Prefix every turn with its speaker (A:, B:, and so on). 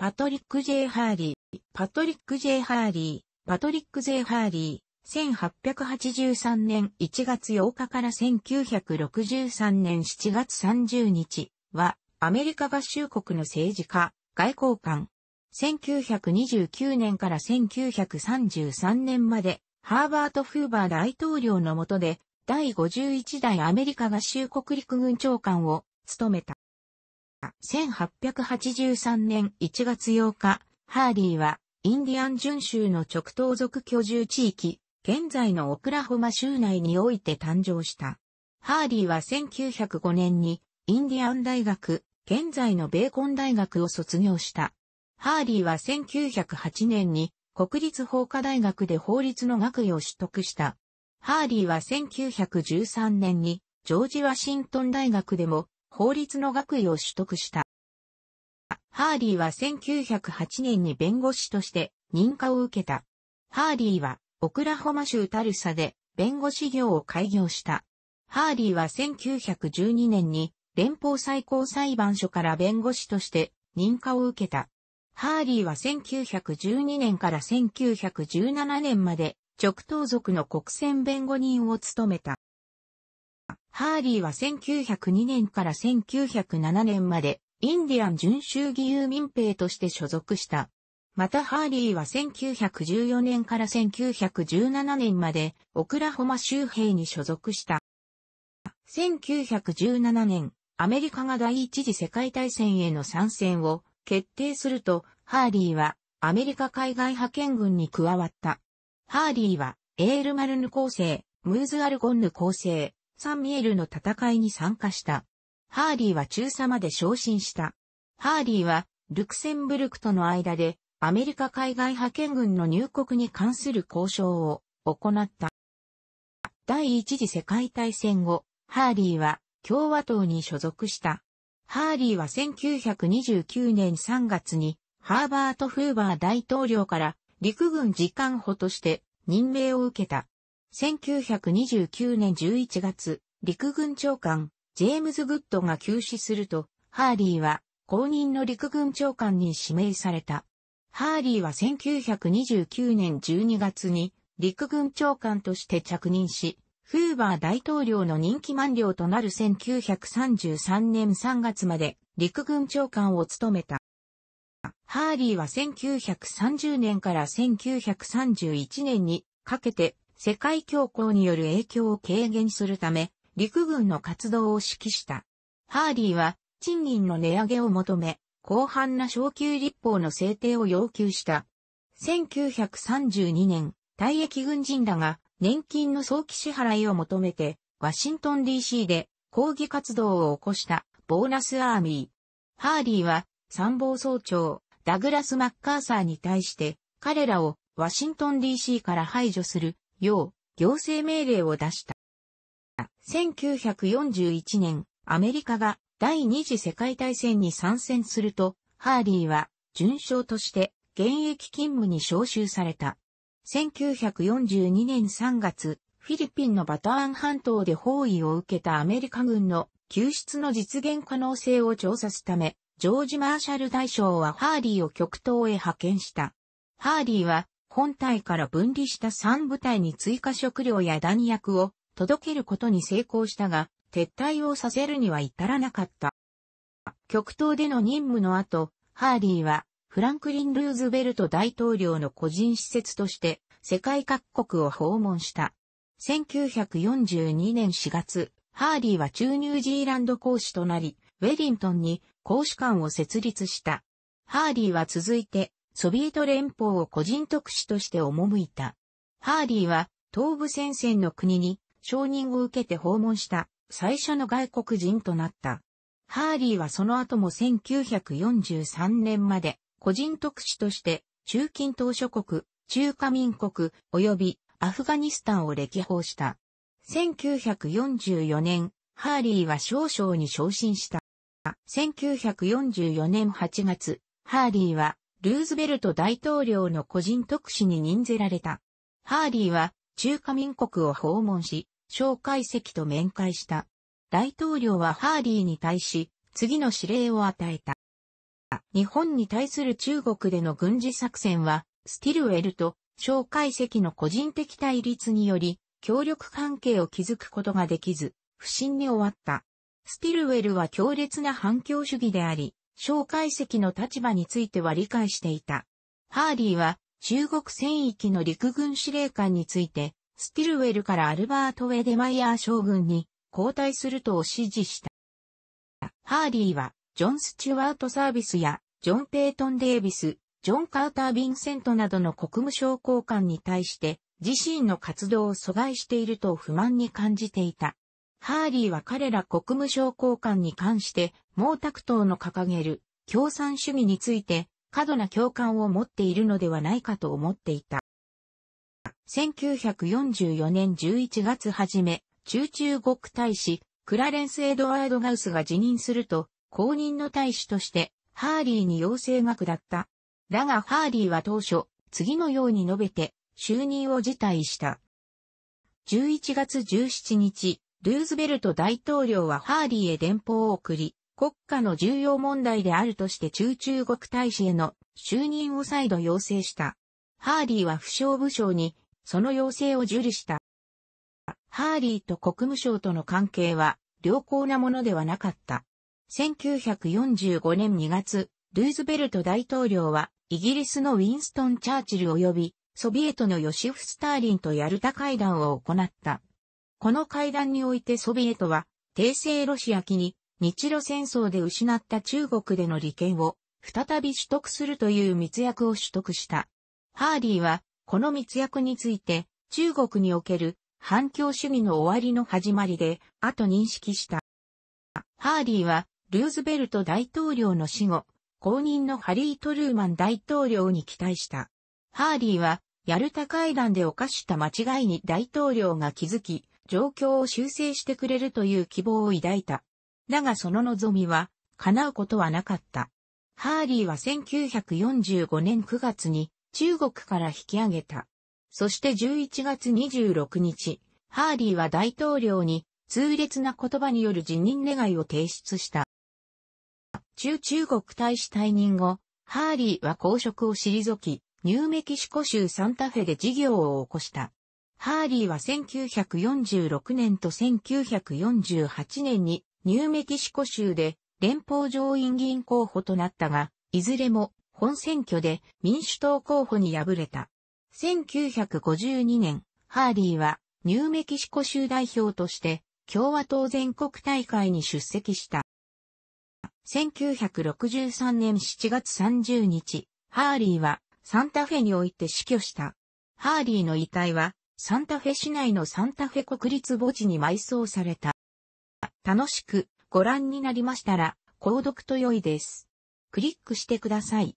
A: パトリック・ジェイハーリー、パトリック・ジェイハーリー、パトリック・ジェイハーリー、1883年1月8日から1963年7月30日は、アメリカ合衆国の政治家、外交官。1929年から1933年まで、ハーバート・フーバー大統領の下で、第51代アメリカ合衆国陸軍長官を務めた。1883年1月8日、ハーリーは、インディアン巡州の直東族居住地域、現在のオクラホマ州内において誕生した。ハーリーは1905年に、インディアン大学、現在のベーコン大学を卒業した。ハーリーは1908年に、国立法科大学で法律の学位を取得した。ハーリーは1913年に、ジョージ・ワシントン大学でも、法律の学位を取得した。ハーリーは1908年に弁護士として認可を受けた。ハーリーはオクラホマ州タルサで弁護士業を開業した。ハーリーは1912年に連邦最高裁判所から弁護士として認可を受けた。ハーリーは1912年から1917年まで直当族の国選弁護人を務めた。ハーリーは1902年から1907年まで、インディアン準州義勇民兵として所属した。またハーリーは1914年から1917年まで、オクラホマ州兵に所属した。1917年、アメリカが第一次世界大戦への参戦を決定すると、ハーリーはアメリカ海外派遣軍に加わった。ハーリーは、エールマルヌ構成、ムーズアルゴンヌ構成、サンミエルの戦いに参加した。ハーリーは中佐まで昇進した。ハーリーは、ルクセンブルクとの間で、アメリカ海外派遣軍の入国に関する交渉を行った。第一次世界大戦後、ハーリーは共和党に所属した。ハーリーは1929年3月にハーバート・フーバー大統領から陸軍次官補として任命を受けた。1929年11月、陸軍長官、ジェームズ・グッドが急死すると、ハーリーは公認の陸軍長官に指名された。ハーリーは1929年12月に陸軍長官として着任し、フーバー大統領の任期満了となる1933年3月まで陸軍長官を務めた。ハーリーは1930年から1931年にかけて世界恐慌による影響を軽減するため、陸軍の活動を指揮した。ハーリーは、賃金の値上げを求め、広範な昇給立法の制定を要求した。1932年、退役軍人らが年金の早期支払いを求めて、ワシントン DC で抗議活動を起こしたボーナスアーミー。ハーリーは参謀総長ダグラス・マッカーサーに対して彼らをワシントン DC から排除するよう行政命令を出した。1941年、アメリカが第二次世界大戦に参戦すると、ハーリーは順将として現役勤務に招集された。1942年3月、フィリピンのバターン半島で包囲を受けたアメリカ軍の救出の実現可能性を調査すため、ジョージ・マーシャル大将はハーリーを極東へ派遣した。ハーリーは本体から分離した3部隊に追加食料や弾薬を届けることに成功したが、撤退をさせるには至らなかった。極東での任務の後、ハーリーはフランクリン・ルーズベルト大統領の個人施設として世界各国を訪問した。1942年4月、ハーリーは中ニュージーランド公使となり、ウェリントンに公使館を設立した。ハーリーは続いてソビエト連邦を個人特使として赴いた。ハーリーは東部戦線の国に承認を受けて訪問した最初の外国人となった。ハーリーはその後も1943年まで個人特使として中近東諸国、中華民国及びアフガニスタンを歴訪した。1944年、ハーリーは少将に昇進した。1944年8月、ハーリーはルーズベルト大統領の個人特使に任ぜられた。ハーリーは中華民国を訪問し、蒋介石と面会した。大統領はハーリーに対し、次の指令を与えた。日本に対する中国での軍事作戦は、スティルウェルと蒋介石の個人的対立により、協力関係を築くことができず、不審に終わった。スティルウェルは強烈な反共主義であり、蒋介石の立場については理解していた。ハーリーは中国戦域の陸軍司令官について、スティルウェルからアルバート・ウェデマイヤー将軍に交代すると指示した。ハーリーは、ジョン・スチュワート・サービスや、ジョン・ペイトン・デイビス、ジョン・カーター・ヴィンセントなどの国務省高官に対して、自身の活動を阻害していると不満に感じていた。ハーリーは彼ら国務省交換に関して、毛沢東の掲げる共産主義について過度な共感を持っているのではないかと思っていた。1944年11月初め、中中国大使、クラレンス・エドワード・ガウスが辞任すると、公認の大使として、ハーリーに要請が下った。だがハーリーは当初、次のように述べて、就任を辞退した。11月17日、ルーズベルト大統領はハーリーへ電報を送り、国家の重要問題であるとして中中国大使への就任を再度要請した。ハーリーは不祥部署に、その要請を受理した。ハーリーと国務省との関係は、良好なものではなかった。1945年2月、ルーズベルト大統領は、イギリスのウィンストン・チャーチル及び、ソビエトのヨシフ・スターリンとヤルタ会談を行った。この会談においてソビエトは、帝政ロシア期に日露戦争で失った中国での利権を再び取得するという密約を取得した。ハーリーは、この密約について、中国における反共主義の終わりの始まりで、あと認識した。ハーリーは、ルーズベルト大統領の死後、後任のハリー・トルーマン大統領に期待した。ハーリーは、ヤルタ会談で犯した間違いに大統領が気づき、状況を修正してくれるという希望を抱いた。だがその望みは、叶うことはなかった。ハーリーは1945年9月に中国から引き上げた。そして11月26日、ハーリーは大統領に痛烈な言葉による辞任願いを提出した。中中国大使退任後、ハーリーは公職を退き、ニューメキシコ州サンタフェで事業を起こした。ハーリーは1946年と1948年にニューメキシコ州で連邦上院議員候補となったが、いずれも本選挙で民主党候補に敗れた。1952年、ハーリーはニューメキシコ州代表として共和党全国大会に出席した。1963年7月30日、ハーリーはサンタフェにおいて死去した。ハーリーの遺体はサンタフェ市内のサンタフェ国立墓地に埋葬された。楽しくご覧になりましたら、購読と良いです。クリックしてください。